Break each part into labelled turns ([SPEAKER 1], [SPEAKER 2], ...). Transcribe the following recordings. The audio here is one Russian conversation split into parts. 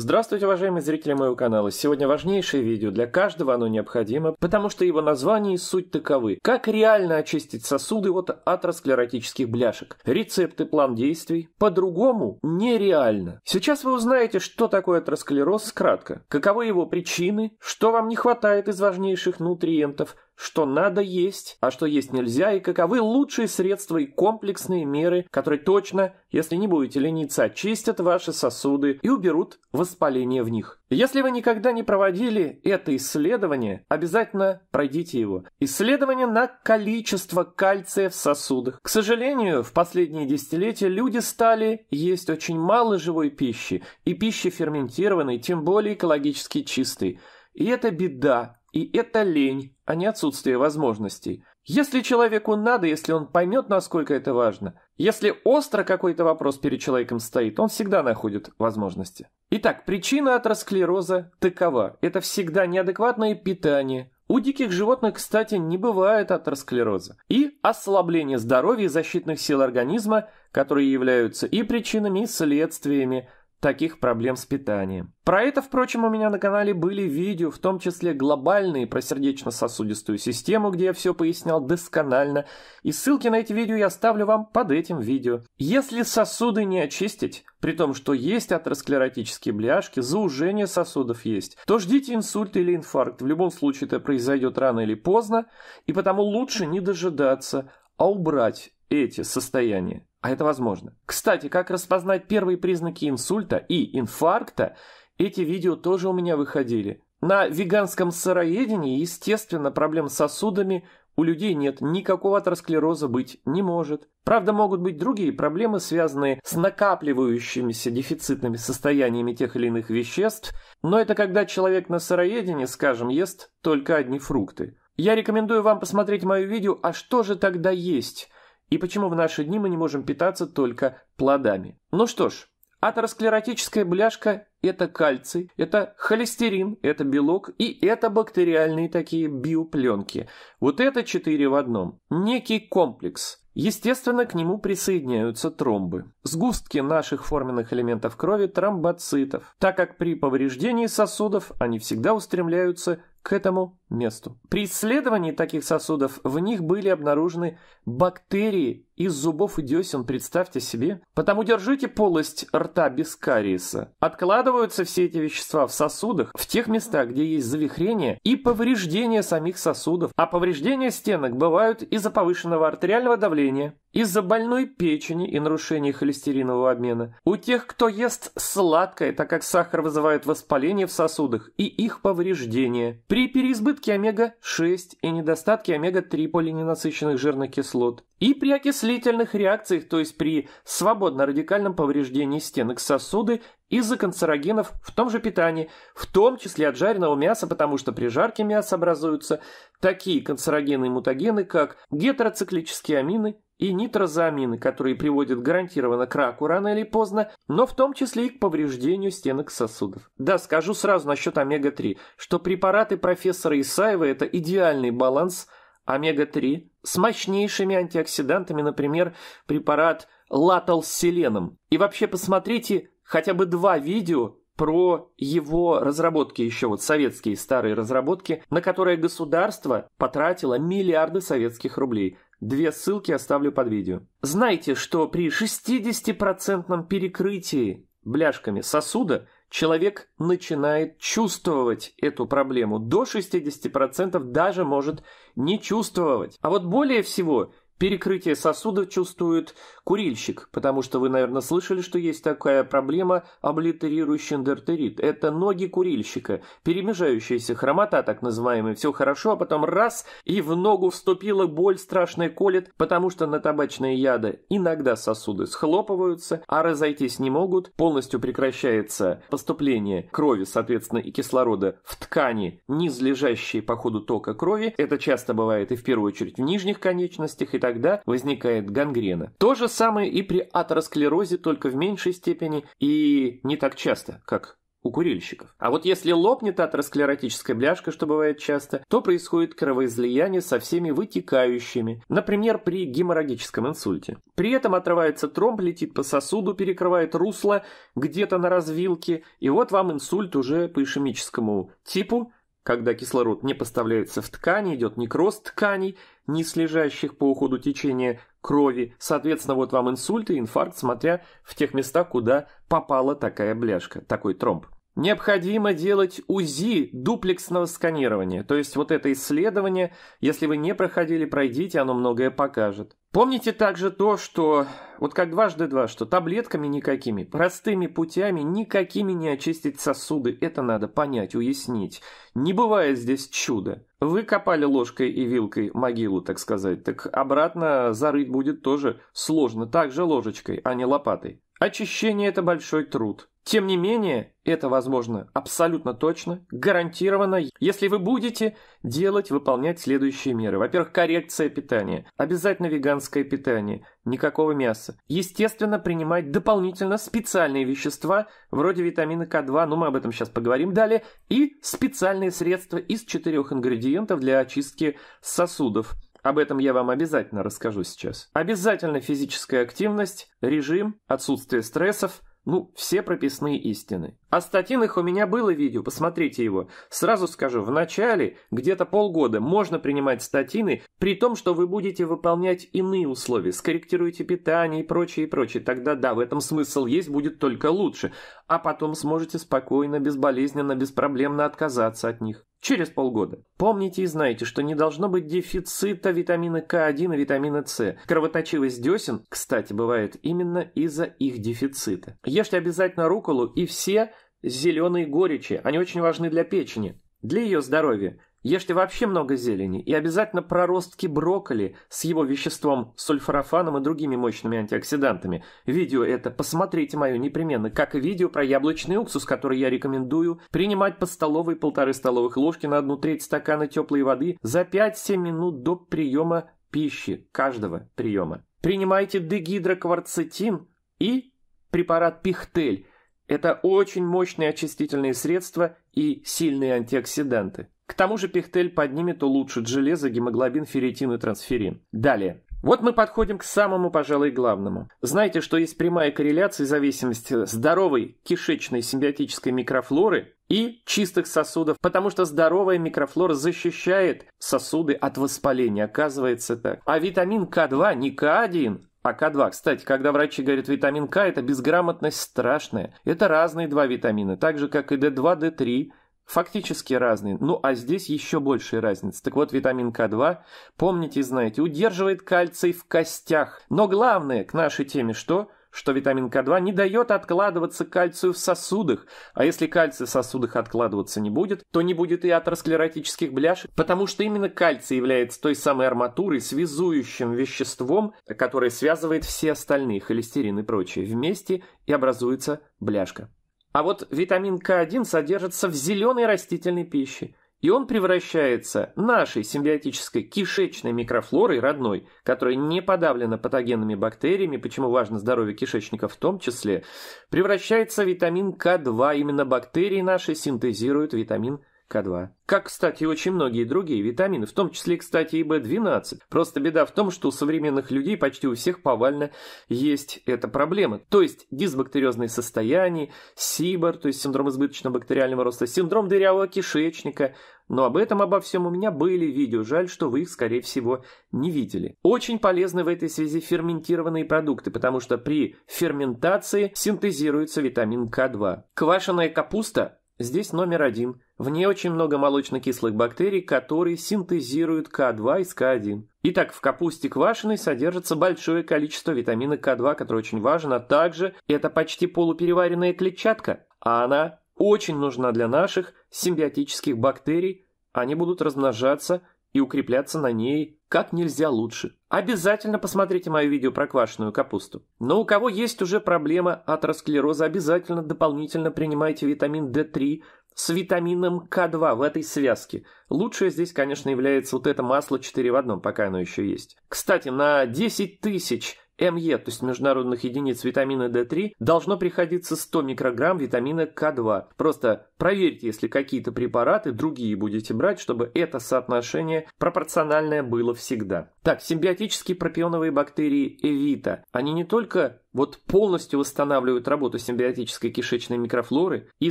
[SPEAKER 1] Здравствуйте, уважаемые зрители моего канала. Сегодня важнейшее видео. Для каждого оно необходимо, потому что его название и суть таковы. Как реально очистить сосуды от атеросклеротических бляшек? Рецепты, план действий. По-другому нереально. Сейчас вы узнаете, что такое атеросклероз кратко. Каковы его причины, что вам не хватает из важнейших нутриентов – что надо есть, а что есть нельзя, и каковы лучшие средства и комплексные меры, которые точно, если не будете лениться, очистят ваши сосуды и уберут воспаление в них. Если вы никогда не проводили это исследование, обязательно пройдите его. Исследование на количество кальция в сосудах. К сожалению, в последние десятилетия люди стали есть очень мало живой пищи, и пищи ферментированной, тем более экологически чистой. И это беда, и это лень, а не отсутствие возможностей. Если человеку надо, если он поймет, насколько это важно, если остро какой-то вопрос перед человеком стоит, он всегда находит возможности. Итак, причина атеросклероза такова. Это всегда неадекватное питание, у диких животных, кстати, не бывает атеросклероза. И ослабление здоровья и защитных сил организма, которые являются и причинами, и следствиями таких проблем с питанием. Про это, впрочем, у меня на канале были видео, в том числе глобальные про сердечно-сосудистую систему, где я все пояснял досконально, и ссылки на эти видео я оставлю вам под этим видео. Если сосуды не очистить, при том, что есть атеросклеротические бляшки, заужение сосудов есть, то ждите инсульт или инфаркт, в любом случае это произойдет рано или поздно, и потому лучше не дожидаться, а убрать эти состояния. А это возможно. Кстати, как распознать первые признаки инсульта и инфаркта, эти видео тоже у меня выходили. На веганском сыроедении, естественно, проблем с сосудами у людей нет, никакого атеросклероза быть не может. Правда, могут быть другие проблемы, связанные с накапливающимися дефицитными состояниями тех или иных веществ, но это когда человек на сыроедении, скажем, ест только одни фрукты. Я рекомендую вам посмотреть мое видео «А что же тогда есть?», и почему в наши дни мы не можем питаться только плодами? Ну что ж, атеросклеротическая бляшка – это кальций, это холестерин, это белок и это бактериальные такие биопленки. Вот это четыре в одном. Некий комплекс. Естественно, к нему присоединяются тромбы. Сгустки наших форменных элементов крови – тромбоцитов, так как при повреждении сосудов они всегда устремляются к этому месту. При исследовании таких сосудов в них были обнаружены бактерии из зубов и десен, представьте себе. Потому держите полость рта без кариеса. Откладываются все эти вещества в сосудах, в тех местах, где есть завихрение и повреждение самих сосудов. А повреждения стенок бывают из-за повышенного артериального давления, из-за больной печени и нарушения холестеринового обмена. У тех, кто ест сладкое, так как сахар вызывает воспаление в сосудах и их повреждение. При переизбытке омега-6 и недостатке омега-3 полиненасыщенных жирных кислот. И при окислительных реакциях, то есть при свободно-радикальном повреждении стенок сосуды из-за канцерогенов в том же питании, в том числе от жареного мяса, потому что при жарке мяса образуются такие канцерогены и мутагены, как гетероциклические амины и нитрозамины, которые приводят гарантированно к раку рано или поздно, но в том числе и к повреждению стенок сосудов. Да, скажу сразу насчет омега-3, что препараты профессора Исаева – это идеальный баланс – омега-3 с мощнейшими антиоксидантами, например, препарат латал с селеном. И вообще посмотрите хотя бы два видео про его разработки, еще вот советские старые разработки, на которые государство потратило миллиарды советских рублей. Две ссылки оставлю под видео. Знайте, что при 60% перекрытии бляшками сосуда – человек начинает чувствовать эту проблему. До 60% даже может не чувствовать. А вот более всего Перекрытие сосуда чувствует курильщик, потому что вы, наверное, слышали, что есть такая проблема облитерирующий эндертерит. Это ноги курильщика, перемежающаяся хромота, так называемая. Все хорошо, а потом раз, и в ногу вступила боль, страшная колет, потому что на табачные яды иногда сосуды схлопываются, а разойтись не могут, полностью прекращается поступление крови, соответственно, и кислорода в ткани, низлежащие по ходу тока крови. Это часто бывает и в первую очередь в нижних конечностях и так тогда возникает гангрена. То же самое и при атеросклерозе, только в меньшей степени и не так часто, как у курильщиков. А вот если лопнет атеросклеротическая бляшка, что бывает часто, то происходит кровоизлияние со всеми вытекающими, например, при геморрагическом инсульте. При этом отрывается тромб, летит по сосуду, перекрывает русло где-то на развилке, и вот вам инсульт уже по ишемическому типу, когда кислород не поставляется в ткани, идет некроз тканей, не слежащих по уходу течения крови. Соответственно, вот вам инсульт и инфаркт, смотря в тех местах, куда попала такая бляшка, такой тромб. Необходимо делать УЗИ дуплексного сканирования, то есть вот это исследование, если вы не проходили, пройдите, оно многое покажет. Помните также то, что, вот как дважды два, что таблетками никакими, простыми путями никакими не очистить сосуды. Это надо понять, уяснить. Не бывает здесь чуда. Вы копали ложкой и вилкой могилу, так сказать, так обратно зарыть будет тоже сложно, также ложечкой, а не лопатой. Очищение – это большой труд. Тем не менее, это возможно абсолютно точно, гарантированно, если вы будете делать, выполнять следующие меры. Во-первых, коррекция питания, обязательно веганское питание, никакого мяса. Естественно, принимать дополнительно специальные вещества, вроде витамина К2, ну мы об этом сейчас поговорим далее, и специальные средства из четырех ингредиентов для очистки сосудов. Об этом я вам обязательно расскажу сейчас. Обязательно физическая активность, режим, отсутствие стрессов – ну, все прописные истины. О а статинах у меня было видео, посмотрите его. Сразу скажу, в начале, где-то полгода, можно принимать статины, при том, что вы будете выполнять иные условия, скорректируете питание и прочее, и прочее. Тогда да, в этом смысл есть, будет только лучше. А потом сможете спокойно, безболезненно, беспроблемно отказаться от них через полгода. Помните и знаете, что не должно быть дефицита витамина К1 и витамина С. Кровоточивость десен, кстати, бывает именно из-за их дефицита. Ешьте обязательно руколу и все зеленые горечи, они очень важны для печени, для ее здоровья. Ешьте вообще много зелени и обязательно проростки брокколи с его веществом сульфорафаном и другими мощными антиоксидантами. Видео это посмотрите мое непременно, как и видео про яблочный уксус, который я рекомендую принимать по столовой полторы столовых ложки на одну треть стакана теплой воды за 5-7 минут до приема пищи, каждого приема. Принимайте дегидрокварцетин и препарат пихтель. Это очень мощные очистительные средства и сильные антиоксиданты. К тому же пихтель поднимет, улучшит железо, гемоглобин, ферритин и трансферин. Далее. Вот мы подходим к самому, пожалуй, главному. Знаете, что есть прямая корреляция и зависимость здоровой кишечной симбиотической микрофлоры и чистых сосудов, потому что здоровая микрофлора защищает сосуды от воспаления, оказывается так. А витамин К2 не К1, а К2, кстати, когда врачи говорят витамин К, это безграмотность страшная. Это разные два витамина, так же как и Д2, Д3, фактически разные. Ну а здесь еще большая разница. Так вот, витамин К2, помните знаете, удерживает кальций в костях. Но главное к нашей теме что? что витамин К2 не дает откладываться кальцию в сосудах, а если кальций в сосудах откладываться не будет, то не будет и атеросклеротических бляшек, потому что именно кальций является той самой арматурой, связующим веществом, которое связывает все остальные холестерин и прочее вместе и образуется бляшка. А вот витамин К1 содержится в зеленой растительной пище, и он превращается нашей симбиотической кишечной микрофлорой родной, которая не подавлена патогенными бактериями, почему важно здоровье кишечника в том числе, превращается в витамин К2. Именно бактерии наши синтезируют витамин к2. Как, кстати, очень многие другие витамины, в том числе, кстати, и В12. Просто беда в том, что у современных людей почти у всех повально есть эта проблема. То есть дисбактериозные состояния, СИБР, то есть синдром избыточного бактериального роста, синдром дырявого кишечника. Но об этом, обо всем у меня были видео, жаль, что вы их, скорее всего, не видели. Очень полезны в этой связи ферментированные продукты, потому что при ферментации синтезируется витамин К2. Квашеная капуста Здесь номер один. В ней очень много молочно-кислых бактерий, которые синтезируют К2 из К1. Итак, в капусте квашеной содержится большое количество витамина К2, который очень важен, а также это почти полупереваренная клетчатка, а она очень нужна для наших симбиотических бактерий. Они будут размножаться и укрепляться на ней как нельзя лучше. Обязательно посмотрите мое видео про квашеную капусту. Но у кого есть уже проблема атеросклероза, обязательно дополнительно принимайте витамин D3 с витамином К2 в этой связке. Лучшее здесь, конечно, является вот это масло 4 в одном, пока оно еще есть. Кстати, на 10 тысяч МЕ, то есть международных единиц витамина D3, должно приходиться 100 микрограмм витамина К2. Просто проверьте, если какие-то препараты другие будете брать, чтобы это соотношение пропорциональное было всегда. Так, симбиотические пропионовые бактерии Эвита. Они не только вот полностью восстанавливают работу симбиотической кишечной микрофлоры и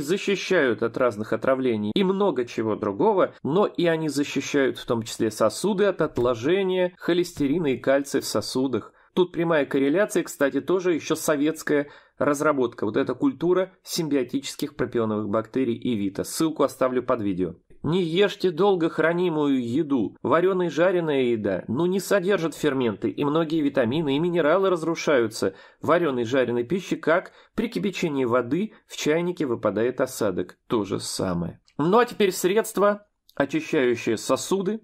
[SPEAKER 1] защищают от разных отравлений и много чего другого, но и они защищают в том числе сосуды от отложения холестерина и кальция в сосудах, Тут прямая корреляция, кстати, тоже еще советская разработка. Вот эта культура симбиотических пропионовых бактерий и вита. Ссылку оставлю под видео. Не ешьте долго хранимую еду. Вареная и жареная еда, ну не содержит ферменты, и многие витамины и минералы разрушаются. Вареной и жареной пищи как при кипячении воды в чайнике выпадает осадок. То же самое. Ну а теперь средства, очищающие сосуды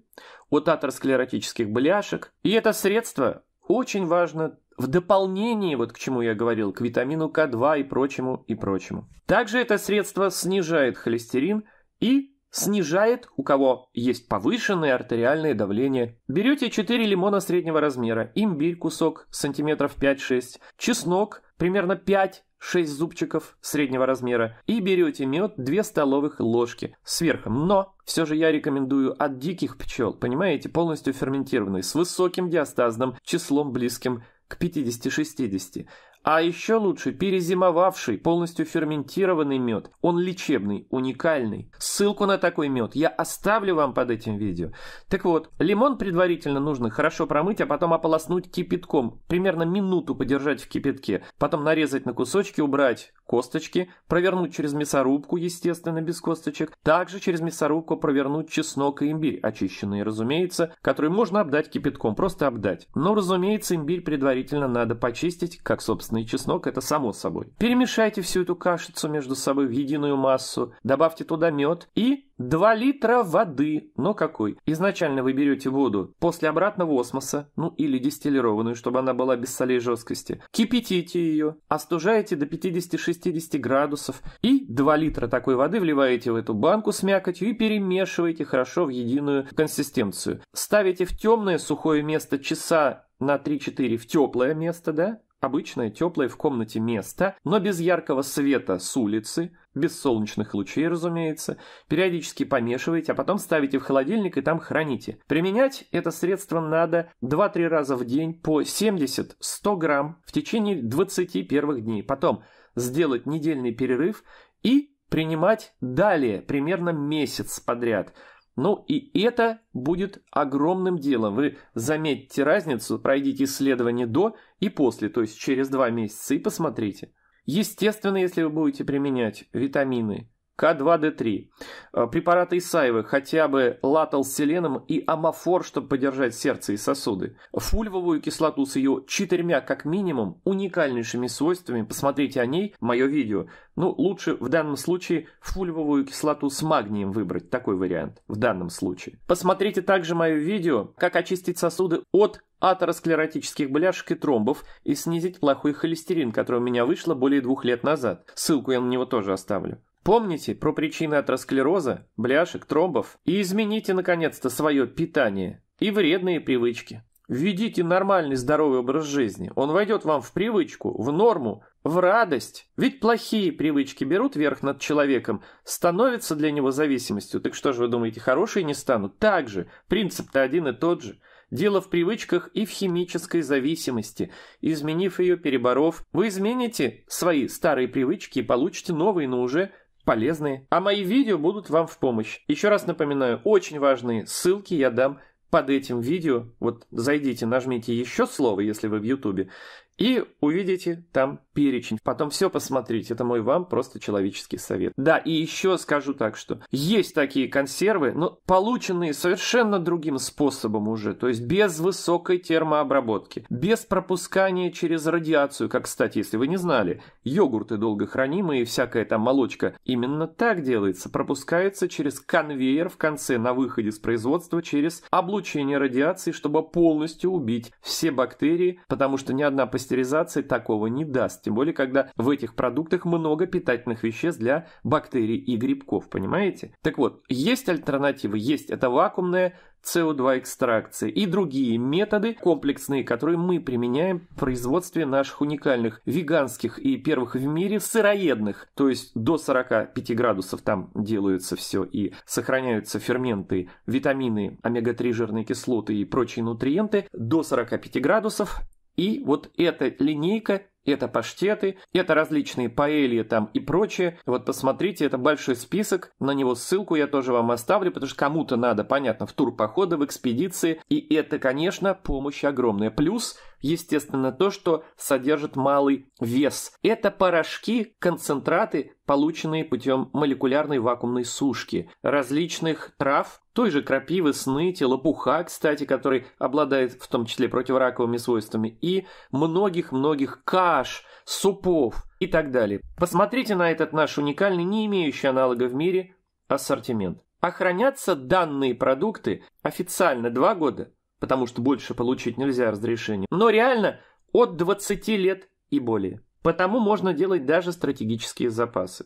[SPEAKER 1] от атеросклеротических бляшек. И это средство очень важно в дополнение, вот к чему я говорил, к витамину К2 и прочему, и прочему. Также это средство снижает холестерин и снижает, у кого есть повышенное артериальное давление. Берете 4 лимона среднего размера, имбирь кусок сантиметров 5-6, чеснок примерно 5 6 зубчиков среднего размера и берете мед 2 столовых ложки сверху. Но все же я рекомендую от диких пчел, понимаете, полностью ферментированный, с высоким диастазным числом близким к 50-60. А еще лучше перезимовавший, полностью ферментированный мед. Он лечебный, уникальный. Ссылку на такой мед я оставлю вам под этим видео. Так вот, лимон предварительно нужно хорошо промыть, а потом ополоснуть кипятком. Примерно минуту подержать в кипятке. Потом нарезать на кусочки, убрать косточки, провернуть через мясорубку, естественно, без косточек. Также через мясорубку провернуть чеснок и имбирь, очищенные, разумеется, которые можно обдать кипятком, просто обдать. Но, разумеется, имбирь предварительно надо почистить, как, собственно, собственно, и чеснок – это само собой. Перемешайте всю эту кашицу между собой в единую массу, добавьте туда мед и 2 литра воды. Но какой? Изначально вы берете воду после обратного осмоса, ну или дистиллированную, чтобы она была без солей жесткости. Кипятите ее, остужаете до 50-60 градусов и 2 литра такой воды вливаете в эту банку с мякотью и перемешиваете хорошо в единую консистенцию. Ставите в темное сухое место часа на 3-4 в теплое место, да, Обычное, теплое в комнате место, но без яркого света с улицы, без солнечных лучей, разумеется. Периодически помешиваете, а потом ставите в холодильник и там храните. Применять это средство надо 2-3 раза в день по 70-100 грамм в течение 21 первых дней. Потом сделать недельный перерыв и принимать далее примерно месяц подряд – ну и это будет огромным делом. Вы заметите разницу, пройдите исследование до и после, то есть через два месяца и посмотрите. Естественно, если вы будете применять витамины к2Д3. Э, препараты Исаевы, хотя бы латал с селеном и амофор, чтобы поддержать сердце и сосуды. Фульвовую кислоту с ее четырьмя, как минимум, уникальнейшими свойствами, посмотрите о ней, мое видео. Ну, лучше в данном случае фульвовую кислоту с магнием выбрать, такой вариант, в данном случае. Посмотрите также мое видео, как очистить сосуды от атеросклеротических бляшек и тромбов и снизить плохой холестерин, который у меня вышло более двух лет назад. Ссылку я на него тоже оставлю. Помните про причины атеросклероза, бляшек, тромбов и измените наконец-то свое питание и вредные привычки. Введите нормальный здоровый образ жизни. Он войдет вам в привычку, в норму, в радость. Ведь плохие привычки берут верх над человеком, становятся для него зависимостью. Так что же вы думаете, хорошие не станут? Так же. Принцип-то один и тот же. Дело в привычках и в химической зависимости. Изменив ее, переборов, вы измените свои старые привычки и получите новые, но уже полезные, а мои видео будут вам в помощь. Еще раз напоминаю, очень важные ссылки я дам под этим видео. Вот зайдите, нажмите еще слово, если вы в Ютубе, и увидите там перечень. Потом все посмотрите. Это мой вам просто человеческий совет. Да, и еще скажу так, что есть такие консервы, но полученные совершенно другим способом уже. То есть без высокой термообработки, без пропускания через радиацию. Как, кстати, если вы не знали, йогурты долго хранимые и всякая там молочка. Именно так делается. Пропускается через конвейер в конце на выходе с производства через облучение радиации, чтобы полностью убить все бактерии, потому что ни одна пастеризации такого не даст, тем более, когда в этих продуктах много питательных веществ для бактерий и грибков, понимаете? Так вот, есть альтернативы, есть, это вакуумная co 2 экстракции и другие методы комплексные, которые мы применяем в производстве наших уникальных веганских и первых в мире сыроедных, то есть до 45 градусов там делаются все и сохраняются ферменты, витамины, омега-3 жирные кислоты и прочие нутриенты до 45 градусов и вот эта линейка это паштеты, это различные паэли там и прочее. Вот посмотрите, это большой список, на него ссылку я тоже вам оставлю, потому что кому-то надо, понятно, в тур похода, в экспедиции, и это, конечно, помощь огромная. Плюс естественно, то, что содержит малый вес. Это порошки, концентраты, полученные путем молекулярной вакуумной сушки, различных трав, той же крапивы, сныти, лопуха, кстати, который обладает в том числе противораковыми свойствами, и многих-многих каш, супов и так далее. Посмотрите на этот наш уникальный, не имеющий аналога в мире, ассортимент. Охранятся данные продукты официально 2 года, потому что больше получить нельзя разрешение, но реально от 20 лет и более. Потому можно делать даже стратегические запасы.